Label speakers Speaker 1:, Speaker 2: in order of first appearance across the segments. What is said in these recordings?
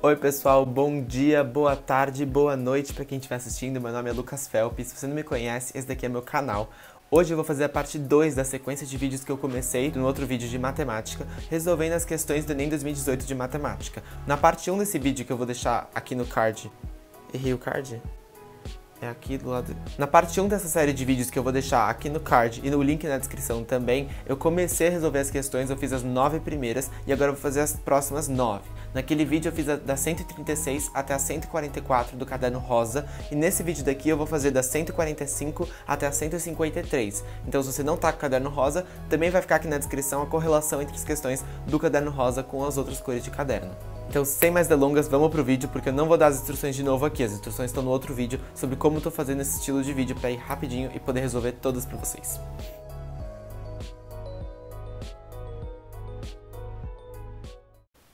Speaker 1: Oi, pessoal, bom dia, boa tarde, boa noite para quem estiver assistindo. Meu nome é Lucas Felps. Se você não me conhece, esse daqui é meu canal. Hoje eu vou fazer a parte 2 da sequência de vídeos que eu comecei no outro vídeo de matemática, resolvendo as questões do Enem 2018 de matemática. Na parte 1 um desse vídeo que eu vou deixar aqui no card. Errei o card? é aqui do lado. Na parte 1 dessa série de vídeos que eu vou deixar aqui no card e no link na descrição também, eu comecei a resolver as questões, eu fiz as 9 primeiras e agora eu vou fazer as próximas 9. Naquele vídeo eu fiz a, da 136 até a 144 do caderno rosa e nesse vídeo daqui eu vou fazer da 145 até a 153. Então se você não tá com o caderno rosa, também vai ficar aqui na descrição a correlação entre as questões do caderno rosa com as outras cores de caderno. Então, sem mais delongas, vamos pro vídeo, porque eu não vou dar as instruções de novo aqui. As instruções estão no outro vídeo sobre como eu tô fazendo esse estilo de vídeo para ir rapidinho e poder resolver todas para vocês.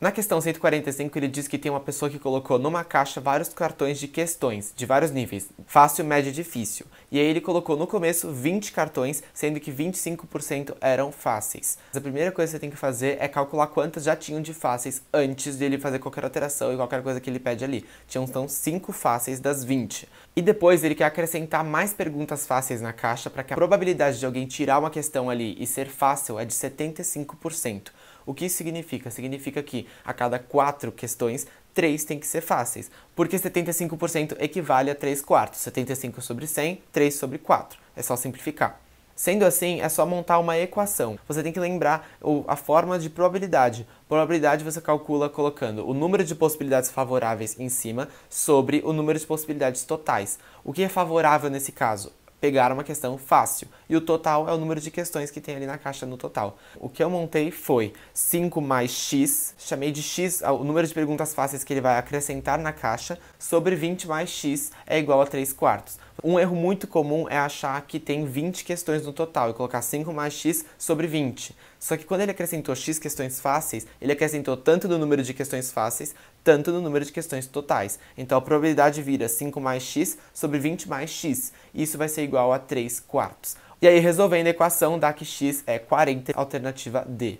Speaker 1: Na questão 145, ele diz que tem uma pessoa que colocou numa caixa vários cartões de questões, de vários níveis, fácil, médio e difícil. E aí ele colocou no começo 20 cartões, sendo que 25% eram fáceis. Mas a primeira coisa que você tem que fazer é calcular quantas já tinham de fáceis antes de ele fazer qualquer alteração e qualquer coisa que ele pede ali. Tinham então 5 fáceis das 20. E depois ele quer acrescentar mais perguntas fáceis na caixa para que a probabilidade de alguém tirar uma questão ali e ser fácil é de 75%. O que isso significa? Significa que a cada quatro questões, três tem que ser fáceis, porque 75% equivale a 3 quartos, 75 sobre 100, 3 sobre 4. É só simplificar. Sendo assim, é só montar uma equação. Você tem que lembrar a forma de probabilidade. Probabilidade você calcula colocando o número de possibilidades favoráveis em cima sobre o número de possibilidades totais. O que é favorável nesse caso? pegar uma questão fácil. E o total é o número de questões que tem ali na caixa no total. O que eu montei foi 5 mais x, chamei de x ah, o número de perguntas fáceis que ele vai acrescentar na caixa, sobre 20 mais x é igual a 3 quartos. Um erro muito comum é achar que tem 20 questões no total e colocar 5 mais x sobre 20. Só que quando ele acrescentou x questões fáceis, ele acrescentou tanto no número de questões fáceis, tanto no número de questões totais. Então a probabilidade vira 5 mais x sobre 20 mais x. Isso vai ser igual a 3 quartos. E aí, resolvendo a equação, dá que x é 40, alternativa D.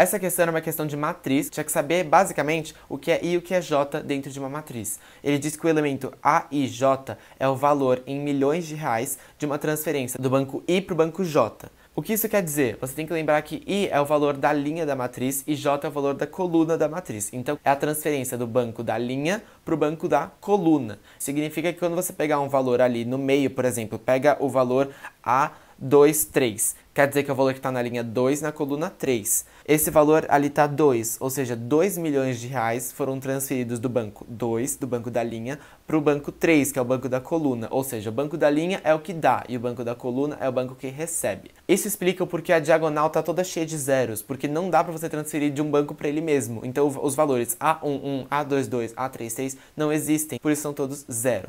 Speaker 1: Essa questão é uma questão de matriz, tinha que saber basicamente o que é I e o que é J dentro de uma matriz. Ele diz que o elemento A e J é o valor em milhões de reais de uma transferência do banco I para o banco J. O que isso quer dizer? Você tem que lembrar que I é o valor da linha da matriz e J é o valor da coluna da matriz. Então, é a transferência do banco da linha para o banco da coluna. Significa que quando você pegar um valor ali no meio, por exemplo, pega o valor A23. Quer dizer que o valor que está na linha 2 na coluna 3. Esse valor ali está 2, ou seja, 2 milhões de reais foram transferidos do banco 2, do banco da linha, para o banco 3, que é o banco da coluna. Ou seja, o banco da linha é o que dá e o banco da coluna é o banco que recebe. Isso explica porque a diagonal está toda cheia de zeros, porque não dá para você transferir de um banco para ele mesmo. Então os valores A11, A22, a 33 não existem, por isso são todos zero.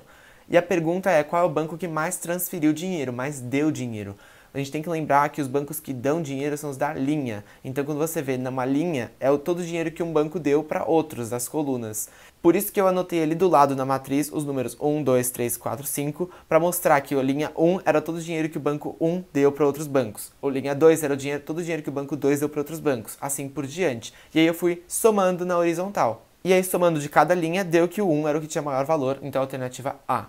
Speaker 1: E a pergunta é qual é o banco que mais transferiu dinheiro, mais deu dinheiro? a gente tem que lembrar que os bancos que dão dinheiro são os da linha. Então, quando você vê numa linha, é todo o dinheiro que um banco deu para outros, das colunas. Por isso que eu anotei ali do lado na matriz os números 1, 2, 3, 4, 5, para mostrar que a linha 1 era todo o dinheiro que o banco 1 deu para outros bancos. A linha 2 era o dinheiro, todo o dinheiro que o banco 2 deu para outros bancos, assim por diante. E aí eu fui somando na horizontal. E aí, somando de cada linha, deu que o 1 era o que tinha maior valor, então a alternativa A.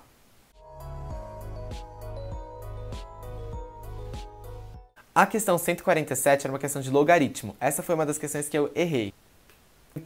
Speaker 1: A questão 147 era uma questão de logaritmo. Essa foi uma das questões que eu errei.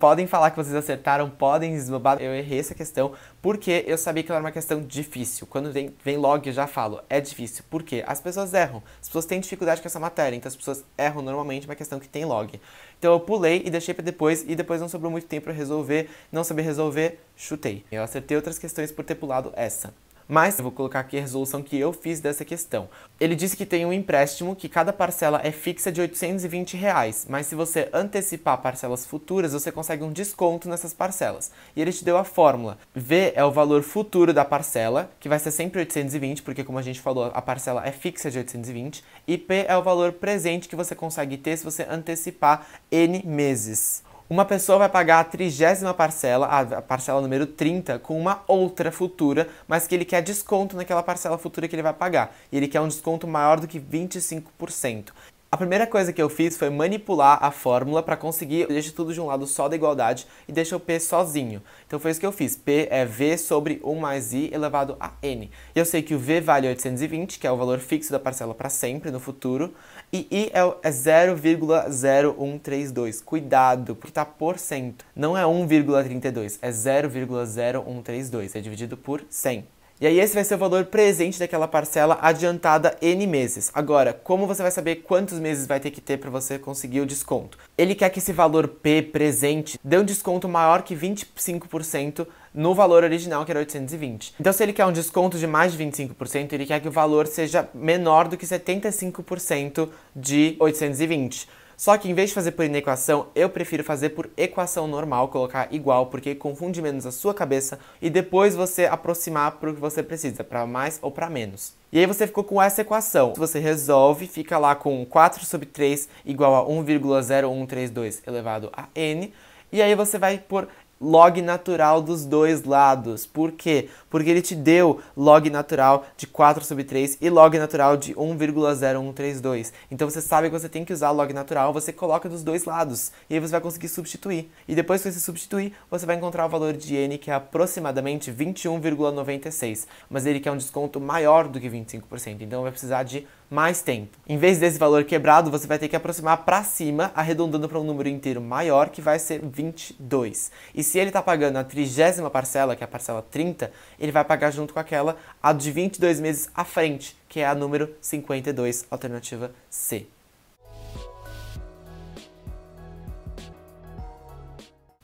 Speaker 1: Podem falar que vocês acertaram, podem esbobar. Eu errei essa questão porque eu sabia que ela era uma questão difícil. Quando vem, vem log, eu já falo, é difícil. Por quê? As pessoas erram. As pessoas têm dificuldade com essa matéria, então as pessoas erram normalmente uma questão que tem log. Então eu pulei e deixei para depois, e depois não sobrou muito tempo para resolver. Não saber resolver, chutei. Eu acertei outras questões por ter pulado essa. Mas eu vou colocar aqui a resolução que eu fiz dessa questão. Ele disse que tem um empréstimo que cada parcela é fixa de 820 reais, mas se você antecipar parcelas futuras, você consegue um desconto nessas parcelas. E ele te deu a fórmula. V é o valor futuro da parcela, que vai ser sempre 820, porque como a gente falou, a parcela é fixa de 820, e P é o valor presente que você consegue ter se você antecipar N meses uma pessoa vai pagar a trigésima parcela, a parcela número 30, com uma outra futura, mas que ele quer desconto naquela parcela futura que ele vai pagar. E ele quer um desconto maior do que 25%. A primeira coisa que eu fiz foi manipular a fórmula para conseguir deixar tudo de um lado só da igualdade e deixar o P sozinho. Então foi isso que eu fiz. P é V sobre 1 mais I elevado a N. E eu sei que o V vale 820, que é o valor fixo da parcela para sempre no futuro, e I é 0,0132. É Cuidado, porque está por cento. Não é 1,32, é 0,0132. É dividido por 100. E aí esse vai ser o valor presente daquela parcela adiantada N meses. Agora, como você vai saber quantos meses vai ter que ter para você conseguir o desconto? Ele quer que esse valor P presente dê um desconto maior que 25% no valor original, que era 820. Então, se ele quer um desconto de mais de 25%, ele quer que o valor seja menor do que 75% de 820. Só que em vez de fazer por inequação, eu prefiro fazer por equação normal, colocar igual, porque confunde menos a sua cabeça e depois você aproximar para o que você precisa, para mais ou para menos. E aí você ficou com essa equação. Você resolve, fica lá com 4 sobre 3 igual a 1,0132 elevado a n, e aí você vai por log natural dos dois lados. Por quê? Porque ele te deu log natural de 4 sobre 3 e log natural de 1,0132. Então você sabe que você tem que usar log natural, você coloca dos dois lados. E aí você vai conseguir substituir. E depois que você substituir, você vai encontrar o valor de n que é aproximadamente 21,96. Mas ele quer um desconto maior do que 25%, então vai precisar de mais tempo. Em vez desse valor quebrado, você vai ter que aproximar para cima, arredondando para um número inteiro maior, que vai ser 22. E se ele está pagando a trigésima parcela, que é a parcela 30, ele vai pagar junto com aquela a de 22 meses à frente, que é a número 52, alternativa C.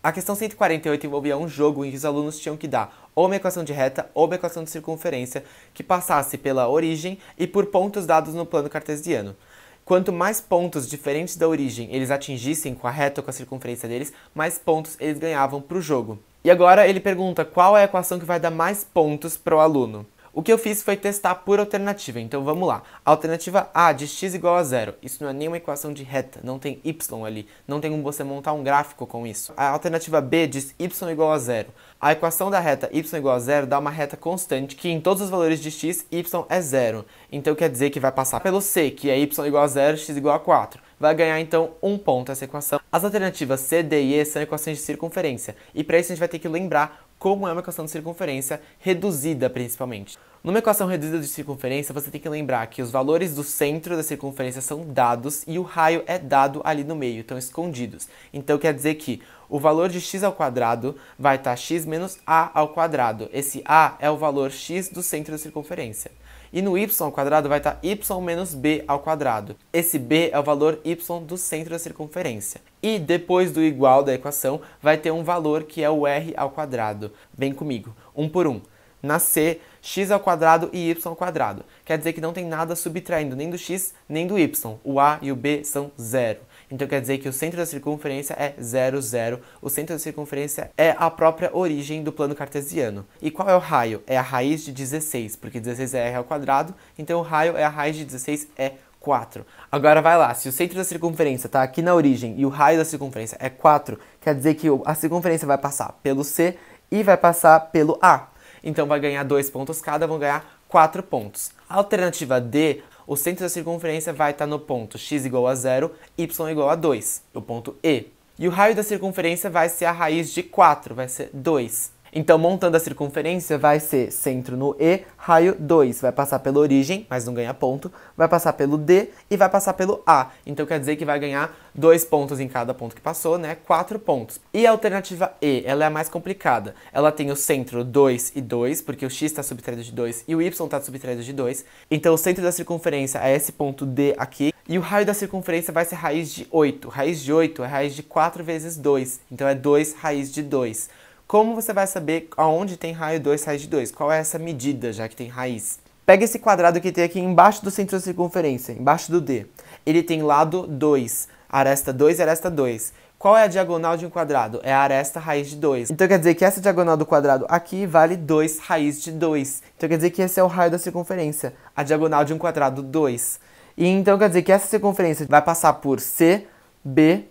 Speaker 1: A questão 148 envolvia um jogo em que os alunos tinham que dar ou uma equação de reta ou uma equação de circunferência que passasse pela origem e por pontos dados no plano cartesiano. Quanto mais pontos diferentes da origem eles atingissem com a reta ou com a circunferência deles, mais pontos eles ganhavam para o jogo. E agora ele pergunta qual é a equação que vai dar mais pontos para o aluno. O que eu fiz foi testar por alternativa, então vamos lá. Alternativa A de x igual a zero. Isso não é nenhuma equação de reta, não tem y ali, não tem como você montar um gráfico com isso. A alternativa B diz y igual a zero. A equação da reta y igual a zero dá uma reta constante, que em todos os valores de x, y é zero. Então quer dizer que vai passar pelo C, que é y igual a zero, x igual a 4 vai ganhar então um ponto essa equação. As alternativas C, D e E são equações de circunferência, e para isso a gente vai ter que lembrar como é uma equação de circunferência reduzida, principalmente. Numa equação reduzida de circunferência, você tem que lembrar que os valores do centro da circunferência são dados e o raio é dado ali no meio, estão escondidos. Então quer dizer que o valor de x ao quadrado vai estar x menos a ao quadrado. Esse a é o valor x do centro da circunferência. E no y ao quadrado vai estar y menos b ao quadrado. Esse b é o valor y do centro da circunferência. E depois do igual da equação, vai ter um valor que é o r ao quadrado. Vem comigo, um por um. Na C, x ao quadrado e y ao quadrado. Quer dizer que não tem nada subtraindo nem do x nem do y. O a e o b são zero. Então quer dizer que o centro da circunferência é 0, 0. O centro da circunferência é a própria origem do plano cartesiano. E qual é o raio? É a raiz de 16, porque 16 é r ao quadrado, então o raio é a raiz de 16 é 4. Agora vai lá, se o centro da circunferência está aqui na origem e o raio da circunferência é 4, quer dizer que a circunferência vai passar pelo C e vai passar pelo A. Então vai ganhar dois pontos cada, vão ganhar 4 pontos. A alternativa D o centro da circunferência vai estar no ponto x igual a 0, y igual a 2, o ponto E. E o raio da circunferência vai ser a raiz de 4, vai ser 2. Então, montando a circunferência, vai ser centro no E, raio 2. Vai passar pela origem, mas não ganha ponto. Vai passar pelo D e vai passar pelo A. Então, quer dizer que vai ganhar dois pontos em cada ponto que passou, né? Quatro pontos. E a alternativa E, ela é a mais complicada. Ela tem o centro 2 e 2, porque o x está subtraído de 2 e o y está subtraído de 2. Então, o centro da circunferência é esse ponto D aqui. E o raio da circunferência vai ser raiz de 8. Raiz de 8 é raiz de 4 vezes 2. Então, é 2 raiz de 2. Como você vai saber aonde tem raio 2, raiz de 2? Qual é essa medida, já que tem raiz? Pega esse quadrado que tem aqui embaixo do centro da circunferência, embaixo do D. Ele tem lado 2, aresta 2 e aresta 2. Qual é a diagonal de um quadrado? É a aresta raiz de 2. Então quer dizer que essa diagonal do quadrado aqui vale 2 raiz de 2. Então quer dizer que esse é o raio da circunferência, a diagonal de um quadrado 2. E então quer dizer que essa circunferência vai passar por C, B,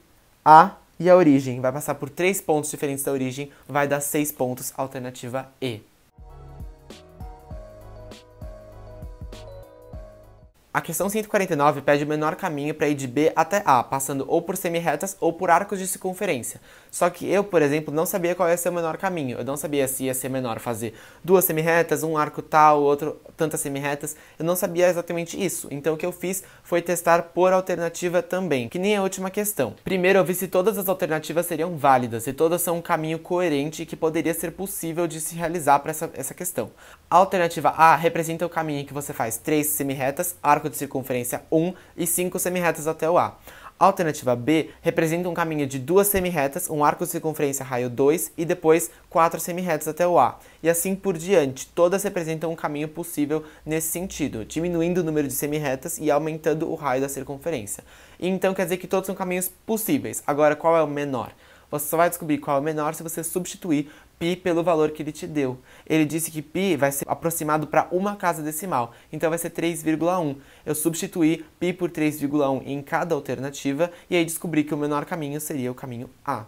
Speaker 1: A e a origem vai passar por três pontos diferentes da origem, vai dar seis pontos, alternativa E. A questão 149 pede o menor caminho para ir de B até A, passando ou por semirretas ou por arcos de circunferência. Só que eu, por exemplo, não sabia qual ia ser o menor caminho. Eu não sabia se ia ser menor fazer duas semirretas, um arco tal, outro tantas semirretas. Eu não sabia exatamente isso. Então o que eu fiz foi testar por alternativa também, que nem a última questão. Primeiro eu vi se todas as alternativas seriam válidas e todas são um caminho coerente que poderia ser possível de se realizar para essa, essa questão. A alternativa A representa o caminho que você faz três semirretas, arco arco de circunferência 1 e 5 semirretas até o A. A alternativa B representa um caminho de duas semirretas, um arco de circunferência raio 2 e depois quatro semirretas até o A. E assim por diante, todas representam um caminho possível nesse sentido, diminuindo o número de semirretas e aumentando o raio da circunferência. E então quer dizer que todos são caminhos possíveis. Agora, qual é o menor? Você só vai descobrir qual é o menor se você substituir pi pelo valor que ele te deu. Ele disse que pi vai ser aproximado para uma casa decimal, então vai ser 3,1. Eu substituí pi por 3,1 em cada alternativa e aí descobri que o menor caminho seria o caminho A.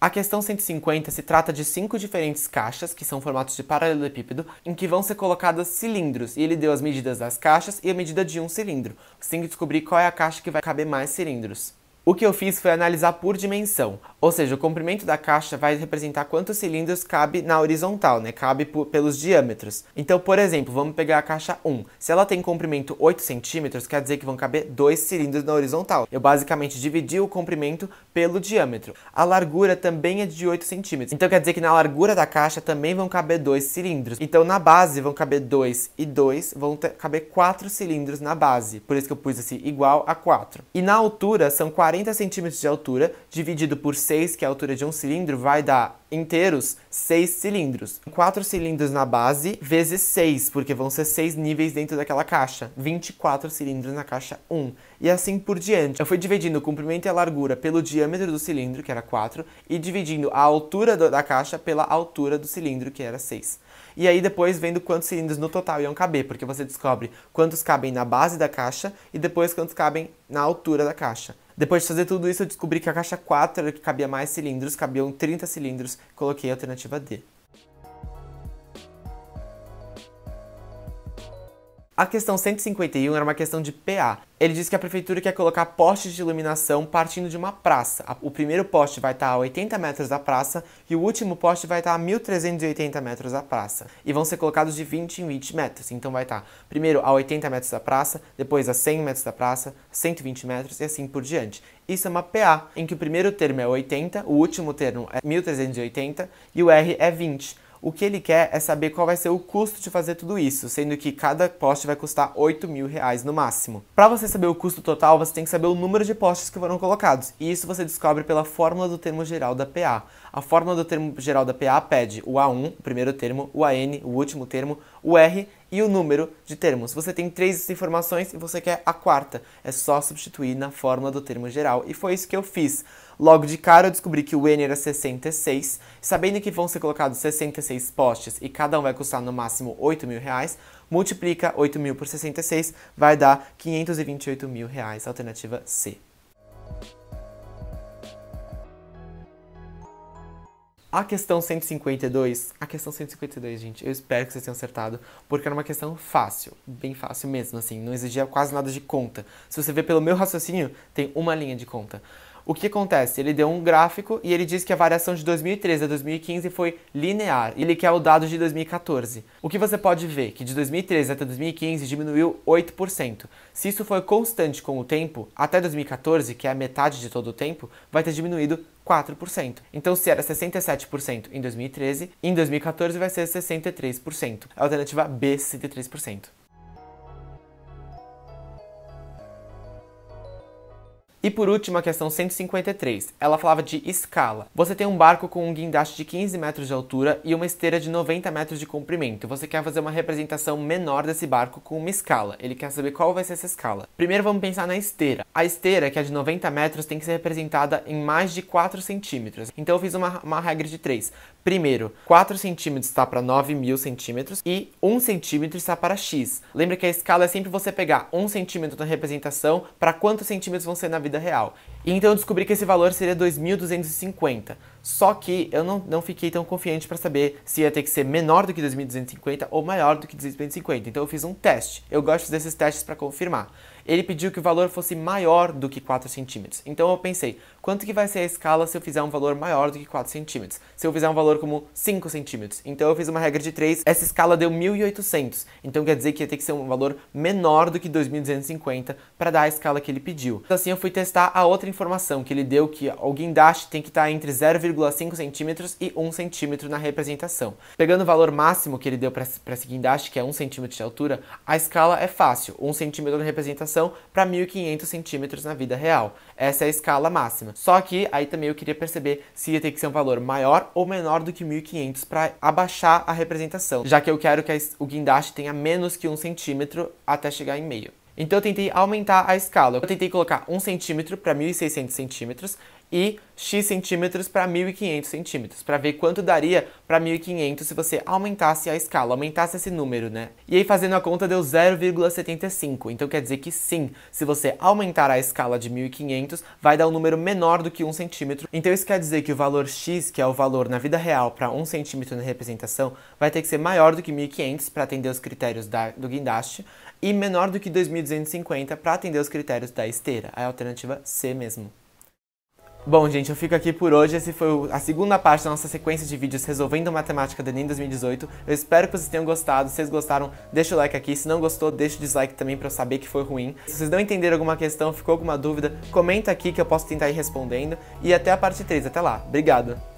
Speaker 1: A questão 150 se trata de cinco diferentes caixas, que são formatos de paralelepípedo, em que vão ser colocados cilindros, e ele deu as medidas das caixas e a medida de um cilindro. Você tem assim que descobrir qual é a caixa que vai caber mais cilindros. O que eu fiz foi analisar por dimensão, ou seja, o comprimento da caixa vai representar quantos cilindros cabe na horizontal, né? Cabe pelos diâmetros. Então, por exemplo, vamos pegar a caixa 1. Se ela tem comprimento 8 centímetros, quer dizer que vão caber dois cilindros na horizontal. Eu basicamente dividi o comprimento pelo diâmetro. A largura também é de 8 centímetros, então quer dizer que na largura da caixa também vão caber dois cilindros. Então, na base vão caber dois e dois, vão caber quatro cilindros na base. Por isso que eu pus assim, igual a 4. E na altura são 40 40 centímetros de altura, dividido por 6, que é a altura de um cilindro, vai dar inteiros 6 cilindros. 4 cilindros na base, vezes 6, porque vão ser 6 níveis dentro daquela caixa. 24 cilindros na caixa 1. E assim por diante. Eu fui dividindo o comprimento e a largura pelo diâmetro do cilindro, que era 4, e dividindo a altura da caixa pela altura do cilindro, que era 6. E aí depois vendo quantos cilindros no total iam caber, porque você descobre quantos cabem na base da caixa e depois quantos cabem na altura da caixa. Depois de fazer tudo isso, eu descobri que a caixa 4 era que cabia mais cilindros, cabiam 30 cilindros, coloquei a alternativa D. A questão 151 era uma questão de PA. Ele disse que a prefeitura quer colocar postes de iluminação partindo de uma praça. O primeiro poste vai estar a 80 metros da praça e o último poste vai estar a 1.380 metros da praça. E vão ser colocados de 20 em 20 metros. Então vai estar primeiro a 80 metros da praça, depois a 100 metros da praça, 120 metros e assim por diante. Isso é uma PA, em que o primeiro termo é 80, o último termo é 1.380 e o R é 20. O que ele quer é saber qual vai ser o custo de fazer tudo isso, sendo que cada poste vai custar 8 mil reais no máximo. Para você saber o custo total, você tem que saber o número de postes que foram colocados, e isso você descobre pela fórmula do termo geral da PA. A fórmula do termo geral da PA pede o A1, o primeiro termo, o AN, o último termo, o R e o número de termos. Você tem três informações e você quer a quarta. É só substituir na fórmula do termo geral. E foi isso que eu fiz. Logo de cara eu descobri que o N era 66, sabendo que vão ser colocados 66 postes e cada um vai custar no máximo 8 mil reais, multiplica 8 mil por 66, vai dar 528 mil reais, alternativa C. A questão 152, a questão 152, gente, eu espero que vocês tenham acertado, porque era uma questão fácil, bem fácil mesmo, assim, não exigia quase nada de conta. Se você ver pelo meu raciocínio, tem uma linha de conta o que acontece? Ele deu um gráfico e ele diz que a variação de 2013 a 2015 foi linear. Ele quer o dado de 2014. O que você pode ver que de 2013 até 2015 diminuiu 8%. Se isso foi constante com o tempo, até 2014, que é a metade de todo o tempo, vai ter diminuído 4%. Então, se era 67% em 2013, em 2014 vai ser 63%. A alternativa é B, 63%. E por último, a questão 153. Ela falava de escala. Você tem um barco com um guindaste de 15 metros de altura e uma esteira de 90 metros de comprimento. Você quer fazer uma representação menor desse barco com uma escala. Ele quer saber qual vai ser essa escala. Primeiro vamos pensar na esteira. A esteira, que é de 90 metros, tem que ser representada em mais de 4 centímetros. Então eu fiz uma, uma regra de 3. Primeiro, 4 centímetros está para 9 mil centímetros e 1 centímetro está para x. Lembra que a escala é sempre você pegar 1 centímetro na representação para quantos centímetros vão ser na vida vida real. E então eu descobri que esse valor seria 2.250. Só que eu não, não fiquei tão confiante para saber se ia ter que ser menor do que 2.250 ou maior do que 250. Então eu fiz um teste. Eu gosto desses testes para confirmar. Ele pediu que o valor fosse maior do que 4 centímetros. Então eu pensei, quanto que vai ser a escala se eu fizer um valor maior do que 4 centímetros? Se eu fizer um valor como 5 centímetros. Então eu fiz uma regra de 3, essa escala deu 1.800. Então quer dizer que ia ter que ser um valor menor do que 2.250 para dar a escala que ele pediu. Então, assim eu fui testar a outra informação que ele deu que o guindaste tem que estar tá entre 0,5 centímetros e 1 centímetro na representação. Pegando o valor máximo que ele deu para esse guindaste, que é 1 centímetro de altura, a escala é fácil. 1 centímetro na representação para 1.500 centímetros na vida real. Essa é a escala máxima. Só que aí também eu queria perceber se ia ter que ser um valor maior ou menor do que 1.500 para abaixar a representação, já que eu quero que o guindaste tenha menos que um centímetro até chegar em meio. Então eu tentei aumentar a escala. Eu tentei colocar um centímetro para 1.600 centímetros e x centímetros para 1.500 centímetros, para ver quanto daria para 1.500 se você aumentasse a escala, aumentasse esse número, né? E aí fazendo a conta deu 0,75, então quer dizer que sim, se você aumentar a escala de 1.500, vai dar um número menor do que 1 centímetro. Então isso quer dizer que o valor x, que é o valor na vida real para 1 centímetro na representação, vai ter que ser maior do que 1.500 para atender os critérios da, do guindaste e menor do que 2.250 para atender os critérios da esteira, a alternativa C mesmo. Bom, gente, eu fico aqui por hoje. Esse foi a segunda parte da nossa sequência de vídeos resolvendo matemática do Enem 2018. Eu espero que vocês tenham gostado. Se vocês gostaram, deixa o like aqui. Se não gostou, deixa o dislike também para eu saber que foi ruim. Se vocês não entenderam alguma questão, ficou alguma dúvida, comenta aqui que eu posso tentar ir respondendo. E até a parte 3. Até lá. Obrigado!